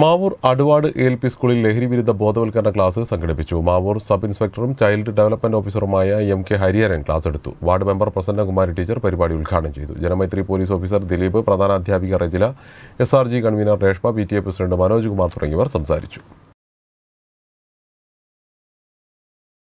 Mavoor അടുവാട് L P സ്കൂളിൽ ലഹരിവിരുദ്ധ ബോധവൽക്കരണ ക്ലാസ് സംഘടിപ്പിച്ചു മാവൂർ സബ് ഇൻസ്പെക്ടറും ചൈൽഡ് ഡെവലപ്മെന്റ് ഓഫീസറുമായ എം കെ ഹരിഹരൻ ക്ലാസ് എടുത്തു വാർഡ് മെമ്പർ പ്രസന്നകുമാരി ടീച്ചർ പരിപാടി ഉദ്ഘാടനം ചെയ്തു ജനമൈത്രി പോലീസ് ഓഫീസർ ദിലീപ് അധ്യാപിക Rejila S R G convenor Reshma P T A president Manoj Kumar തുടങ്ങിയവർ സംസാരിച്ചു